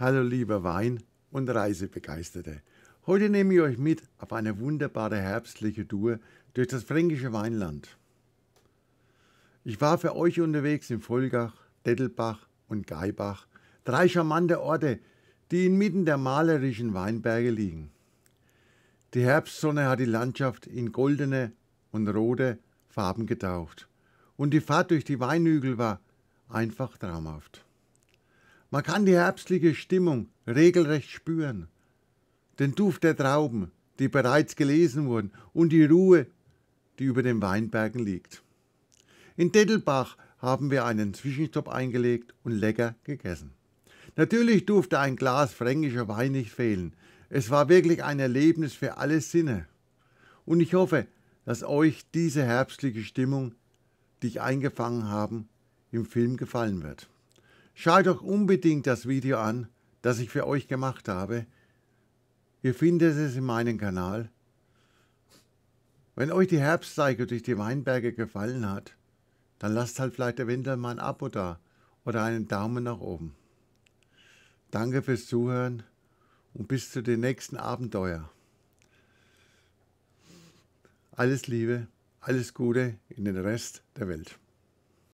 Hallo liebe Wein- und Reisebegeisterte. Heute nehme ich euch mit auf eine wunderbare herbstliche Tour durch das fränkische Weinland. Ich war für euch unterwegs in Volgach, Dettelbach und Geibach, drei charmante Orte, die inmitten der malerischen Weinberge liegen. Die Herbstsonne hat die Landschaft in goldene und rote Farben getaucht und die Fahrt durch die Weinhügel war einfach traumhaft. Man kann die herbstliche Stimmung regelrecht spüren, den Duft der Trauben, die bereits gelesen wurden, und die Ruhe, die über den Weinbergen liegt. In Dettelbach haben wir einen Zwischenstopp eingelegt und lecker gegessen. Natürlich durfte ein Glas fränkischer Wein nicht fehlen. Es war wirklich ein Erlebnis für alle Sinne. Und ich hoffe, dass euch diese herbstliche Stimmung, die ich eingefangen habe, im Film gefallen wird. Schaut doch unbedingt das Video an, das ich für euch gemacht habe. Ihr findet es in meinem Kanal. Wenn euch die Herbstzeige durch die Weinberge gefallen hat, dann lasst halt vielleicht eventuell mal ein Abo da oder einen Daumen nach oben. Danke fürs Zuhören und bis zu den nächsten Abenteuer. Alles Liebe, alles Gute in den Rest der Welt.